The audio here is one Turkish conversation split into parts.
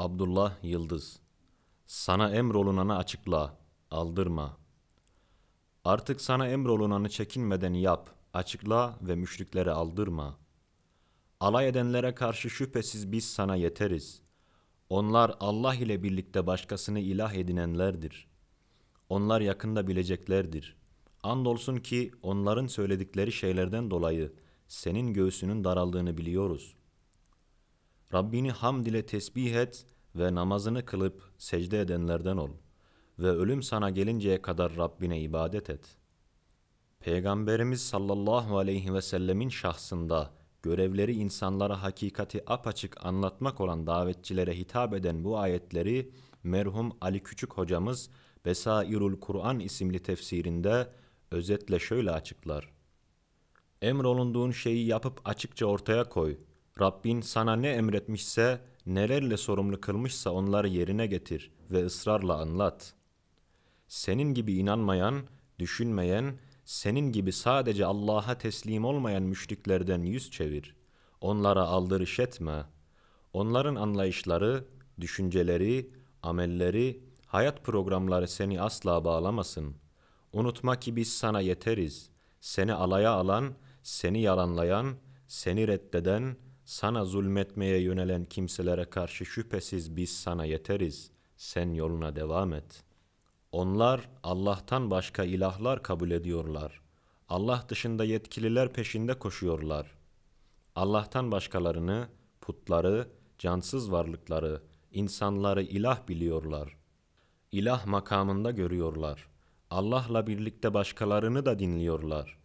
Abdullah Yıldız Sana emrolunanı açıkla, aldırma. Artık sana emrolunanı çekinmeden yap, açıkla ve müşriklere aldırma. Alay edenlere karşı şüphesiz biz sana yeteriz. Onlar Allah ile birlikte başkasını ilah edinenlerdir. Onlar yakında bileceklerdir. Andolsun ki onların söyledikleri şeylerden dolayı senin göğsünün daraldığını biliyoruz.'' Rabbini hamd ile tesbih et ve namazını kılıp secde edenlerden ol ve ölüm sana gelinceye kadar Rabbine ibadet et. Peygamberimiz sallallahu aleyhi ve sellemin şahsında görevleri insanlara hakikati apaçık anlatmak olan davetçilere hitap eden bu ayetleri merhum Ali Küçük hocamız Besairul Kur'an isimli tefsirinde özetle şöyle açıklar. Emrolunduğun şeyi yapıp açıkça ortaya koy. Rabbin sana ne emretmişse, nelerle sorumlu kılmışsa onları yerine getir ve ısrarla anlat. Senin gibi inanmayan, düşünmeyen, senin gibi sadece Allah'a teslim olmayan müşriklerden yüz çevir. Onlara aldırış etme. Onların anlayışları, düşünceleri, amelleri, hayat programları seni asla bağlamasın. Unutma ki biz sana yeteriz. Seni alaya alan, seni yalanlayan, seni reddeden, sana zulmetmeye yönelen kimselere karşı şüphesiz biz sana yeteriz. Sen yoluna devam et. Onlar Allah'tan başka ilahlar kabul ediyorlar. Allah dışında yetkililer peşinde koşuyorlar. Allah'tan başkalarını, putları, cansız varlıkları, insanları ilah biliyorlar. İlah makamında görüyorlar. Allah'la birlikte başkalarını da dinliyorlar.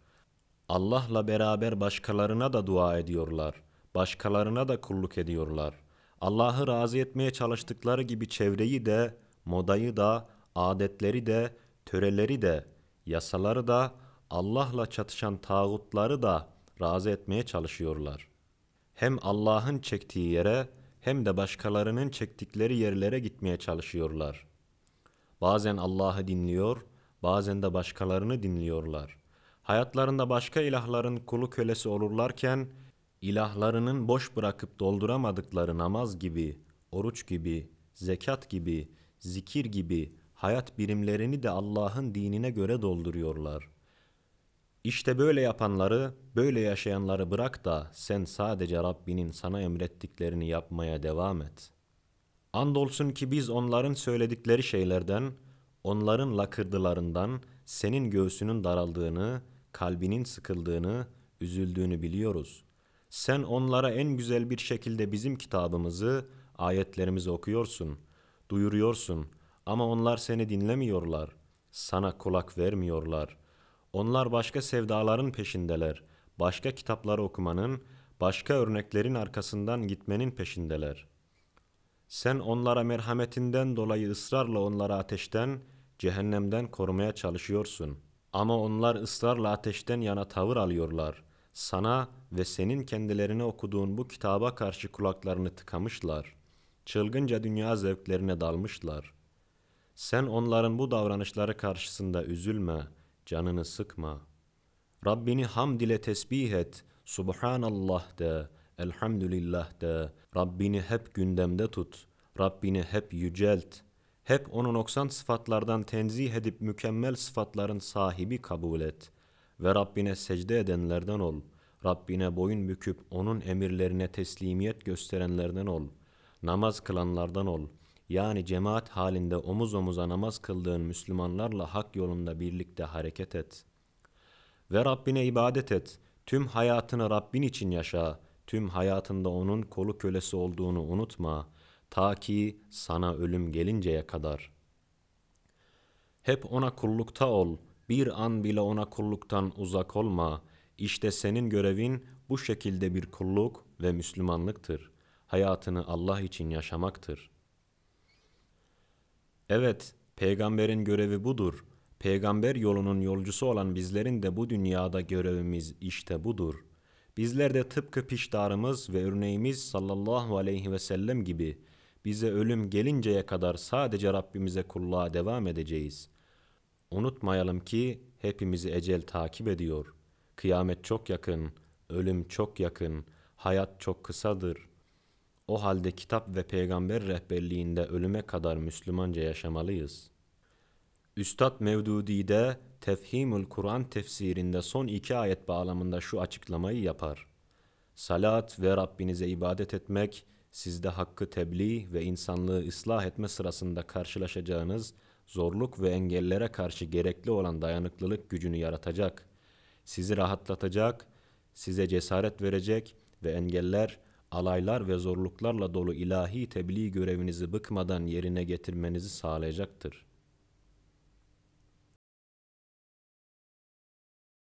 Allah'la beraber başkalarına da dua ediyorlar başkalarına da kulluk ediyorlar. Allah'ı razı etmeye çalıştıkları gibi çevreyi de, modayı da, adetleri de, töreleri de, yasaları da, Allah'la çatışan tağutları da razı etmeye çalışıyorlar. Hem Allah'ın çektiği yere hem de başkalarının çektikleri yerlere gitmeye çalışıyorlar. Bazen Allah'ı dinliyor, bazen de başkalarını dinliyorlar. Hayatlarında başka ilahların kulu kölesi olurlarken ilahlarının boş bırakıp dolduramadıkları namaz gibi, oruç gibi, zekat gibi, zikir gibi hayat birimlerini de Allah'ın dinine göre dolduruyorlar. İşte böyle yapanları, böyle yaşayanları bırak da sen sadece Rabbinin sana emrettiklerini yapmaya devam et. Andolsun ki biz onların söyledikleri şeylerden, onların lakırdılarından senin göğsünün daraldığını, kalbinin sıkıldığını, üzüldüğünü biliyoruz. Sen onlara en güzel bir şekilde bizim kitabımızı, ayetlerimizi okuyorsun, duyuruyorsun ama onlar seni dinlemiyorlar. Sana kulak vermiyorlar. Onlar başka sevdaların peşindeler. Başka kitapları okumanın, başka örneklerin arkasından gitmenin peşindeler. Sen onlara merhametinden dolayı ısrarla onları ateşten, cehennemden korumaya çalışıyorsun. Ama onlar ısrarla ateşten yana tavır alıyorlar.'' sana ve senin kendilerine okuduğun bu kitaba karşı kulaklarını tıkamışlar. Çılgınca dünya zevklerine dalmışlar. Sen onların bu davranışları karşısında üzülme, canını sıkma. Rabbini hamd ile tesbih et, Subhanallah de, Elhamdülillah de, Rabbini hep gündemde tut, Rabbini hep yücelt. Hep onu noksan sıfatlardan tenzih edip mükemmel sıfatların sahibi kabul et.'' ve Rabbine secde edenlerden ol. Rabbine boyun büküp onun emirlerine teslimiyet gösterenlerden ol. Namaz kılanlardan ol. Yani cemaat halinde omuz omuza namaz kıldığın Müslümanlarla hak yolunda birlikte hareket et. Ve Rabbine ibadet et. Tüm hayatını Rabbin için yaşa. Tüm hayatında onun kolu kölesi olduğunu unutma. Ta ki sana ölüm gelinceye kadar. Hep ona kullukta ol.'' bir an bile ona kulluktan uzak olma. İşte senin görevin bu şekilde bir kulluk ve Müslümanlıktır. Hayatını Allah için yaşamaktır. Evet, peygamberin görevi budur. Peygamber yolunun yolcusu olan bizlerin de bu dünyada görevimiz işte budur. Bizler de tıpkı piştarımız ve örneğimiz sallallahu aleyhi ve sellem gibi bize ölüm gelinceye kadar sadece Rabbimize kulluğa devam edeceğiz.'' Unutmayalım ki hepimizi ecel takip ediyor. Kıyamet çok yakın, ölüm çok yakın, hayat çok kısadır. O halde kitap ve peygamber rehberliğinde ölüme kadar Müslümanca yaşamalıyız. Üstad Mevdudi'de Tefhimül Kur'an tefsirinde son iki ayet bağlamında şu açıklamayı yapar. Salat ve Rabbinize ibadet etmek, sizde hakkı tebliğ ve insanlığı ıslah etme sırasında karşılaşacağınız zorluk ve engellere karşı gerekli olan dayanıklılık gücünü yaratacak, sizi rahatlatacak, size cesaret verecek ve engeller, alaylar ve zorluklarla dolu ilahi tebliğ görevinizi bıkmadan yerine getirmenizi sağlayacaktır.''